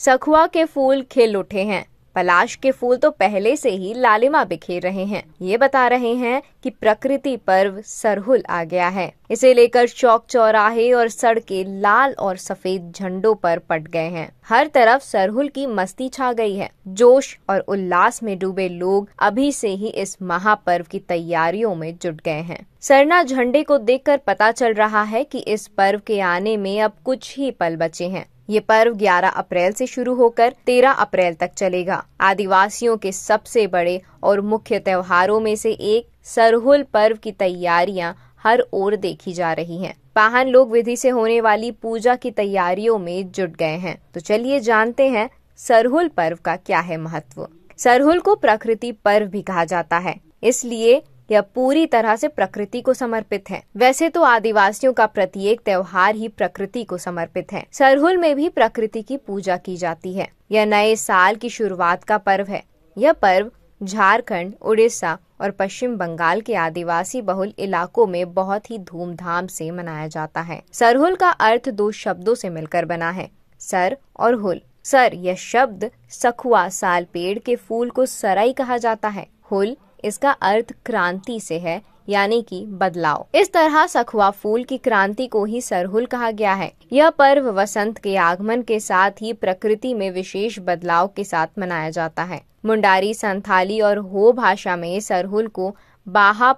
सखुआ के फूल खिल उठे हैं पलाश के फूल तो पहले से ही लालिमा बिखेर रहे हैं ये बता रहे हैं कि प्रकृति पर्व सरहुल आ गया है इसे लेकर चौक चौराहे और सड़के लाल और सफेद झंडों पर पट गए हैं हर तरफ सरहुल की मस्ती छा गई है जोश और उल्लास में डूबे लोग अभी से ही इस महापर्व की तैयारियों में जुट गए हैं सरना झंडे को देखकर पता चल रहा है कि इस पर्व के आने में अब कुछ ही पल बचे हैं ये पर्व 11 अप्रैल से शुरू होकर 13 अप्रैल तक चलेगा आदिवासियों के सबसे बड़े और मुख्य त्योहारों में से एक सरहुल पर्व की तैयारियां हर ओर देखी जा रही हैं। पाहन लोग विधि से होने वाली पूजा की तैयारियों में जुट गए हैं तो चलिए जानते हैं सरहुल पर्व का क्या है महत्व सरहुल को प्रकृति पर्व भी कहा जाता है इसलिए यह पूरी तरह से प्रकृति को समर्पित है वैसे तो आदिवासियों का प्रत्येक त्योहार ही प्रकृति को समर्पित है सरहुल में भी प्रकृति की पूजा की जाती है यह नए साल की शुरुआत का पर्व है यह पर्व झारखंड उड़ीसा और पश्चिम बंगाल के आदिवासी बहुल इलाकों में बहुत ही धूमधाम से मनाया जाता है सरहुल का अर्थ दो शब्दों से मिलकर बना है सर और हुल सर यह शब्द सखुआ साल पेड़ के फूल को सराई कहा जाता है हुल इसका अर्थ क्रांति से है यानी कि बदलाव इस तरह सखुआ फूल की क्रांति को ही सरहुल कहा गया है यह पर्व वसंत के आगमन के साथ ही प्रकृति में विशेष बदलाव के साथ मनाया जाता है मुंडारी संथाली और हो भाषा में सरहुल को बाहा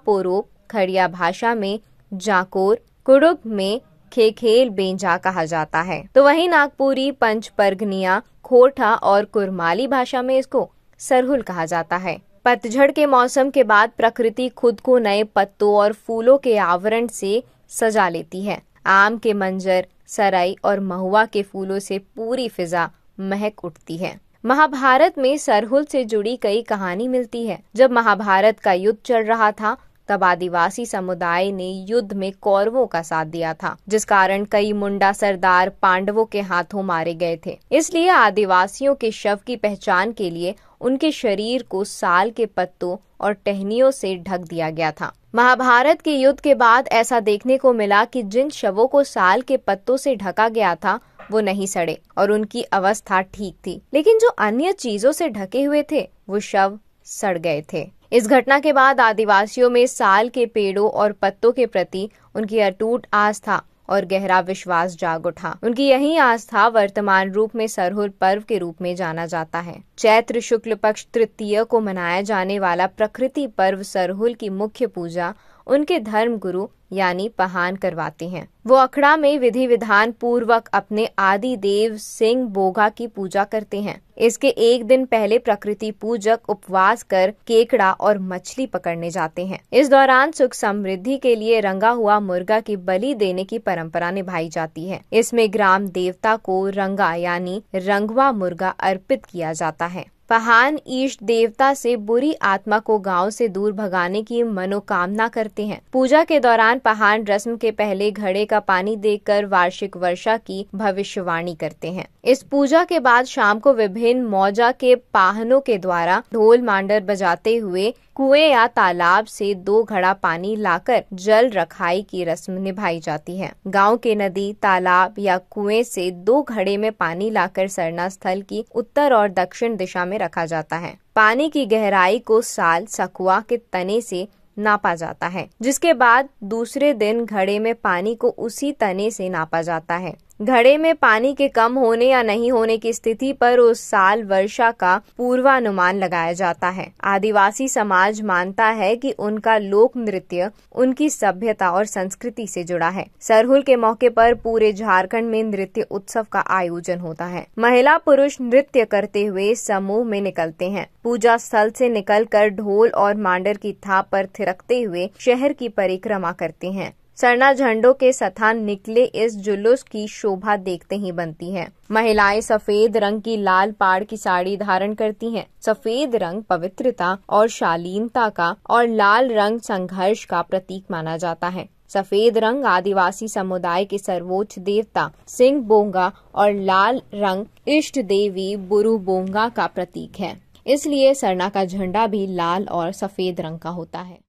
खड़िया भाषा में जाकोर कुड़ुक में खेखेल बेंजा कहा जाता है तो वहीं नागपुरी पंच परगनिया खोठा और कुरमाली भाषा में इसको सरहुल कहा जाता है पतझड़ के मौसम के बाद प्रकृति खुद को नए पत्तों और फूलों के आवरण से सजा लेती है आम के मंजर सराई और महुआ के फूलों से पूरी फिजा महक उठती है महाभारत में सरहुल से जुड़ी कई कहानी मिलती है जब महाभारत का युद्ध चल रहा था तब आदिवासी समुदाय ने युद्ध में कौरवों का साथ दिया था जिस कारण कई मुंडा सरदार पांडवों के हाथों मारे गए थे इसलिए आदिवासियों के शव की पहचान के लिए उनके शरीर को साल के पत्तों और टहनियों से ढक दिया गया था महाभारत के युद्ध के बाद ऐसा देखने को मिला कि जिन शवों को साल के पत्तों से ढका गया था वो नहीं सड़े और उनकी अवस्था ठीक थी लेकिन जो अन्य चीजों से ढके हुए थे वो शव सड़ गए थे इस घटना के बाद आदिवासियों में साल के पेड़ों और पत्तों के प्रति उनकी अटूट आस्था और गहरा विश्वास जाग उठा उनकी यही आस्था वर्तमान रूप में सरहुल पर्व के रूप में जाना जाता है चैत्र शुक्ल पक्ष तृतीय को मनाया जाने वाला प्रकृति पर्व सरहुल की मुख्य पूजा उनके धर्म गुरु यानी पहान करवाते हैं वो अखड़ा में विधि विधान पूर्वक अपने आदि देव सिंह बोगा की पूजा करते हैं इसके एक दिन पहले प्रकृति पूजक उपवास कर केकड़ा और मछली पकड़ने जाते हैं इस दौरान सुख समृद्धि के लिए रंगा हुआ मुर्गा की बलि देने की परंपरा निभाई जाती है इसमें ग्राम देवता को रंगा यानी रंगवा मुर्गा अर्पित किया जाता है फहान ईष्ट देवता से बुरी आत्मा को गांव से दूर भगाने की मनोकामना करते हैं पूजा के दौरान पहान रस्म के पहले घड़े का पानी देकर वार्षिक वर्षा की भविष्यवाणी करते हैं इस पूजा के बाद शाम को विभिन्न मौजा के पाहनों के द्वारा ढोल मांडर बजाते हुए कुएं या तालाब से दो घड़ा पानी लाकर जल रखाई की रस्म निभाई जाती है गांव के नदी तालाब या कुएं से दो घड़े में पानी लाकर सरना स्थल की उत्तर और दक्षिण दिशा में रखा जाता है पानी की गहराई को साल सकुआ के तने से नापा जाता है जिसके बाद दूसरे दिन घड़े में पानी को उसी तने से नापा जाता है घड़े में पानी के कम होने या नहीं होने की स्थिति पर उस साल वर्षा का पूर्वानुमान लगाया जाता है आदिवासी समाज मानता है कि उनका लोक नृत्य उनकी सभ्यता और संस्कृति से जुड़ा है सरहुल के मौके पर पूरे झारखंड में नृत्य उत्सव का आयोजन होता है महिला पुरुष नृत्य करते हुए समूह में निकलते हैं पूजा स्थल से निकल ढोल और मांडर की थाप पर थिरकते हुए शहर की परिक्रमा करते हैं सरना झंडों के स्थान निकले इस जुलूस की शोभा देखते ही बनती है महिलाएं सफेद रंग की लाल पाड़ की साड़ी धारण करती हैं। सफेद रंग पवित्रता और शालीनता का और लाल रंग संघर्ष का प्रतीक माना जाता है सफेद रंग आदिवासी समुदाय के सर्वोच्च देवता सिंह बोंगा और लाल रंग इष्ट देवी बुरु बोंगा का प्रतीक है इसलिए सरना का झंडा भी लाल और सफेद रंग का होता है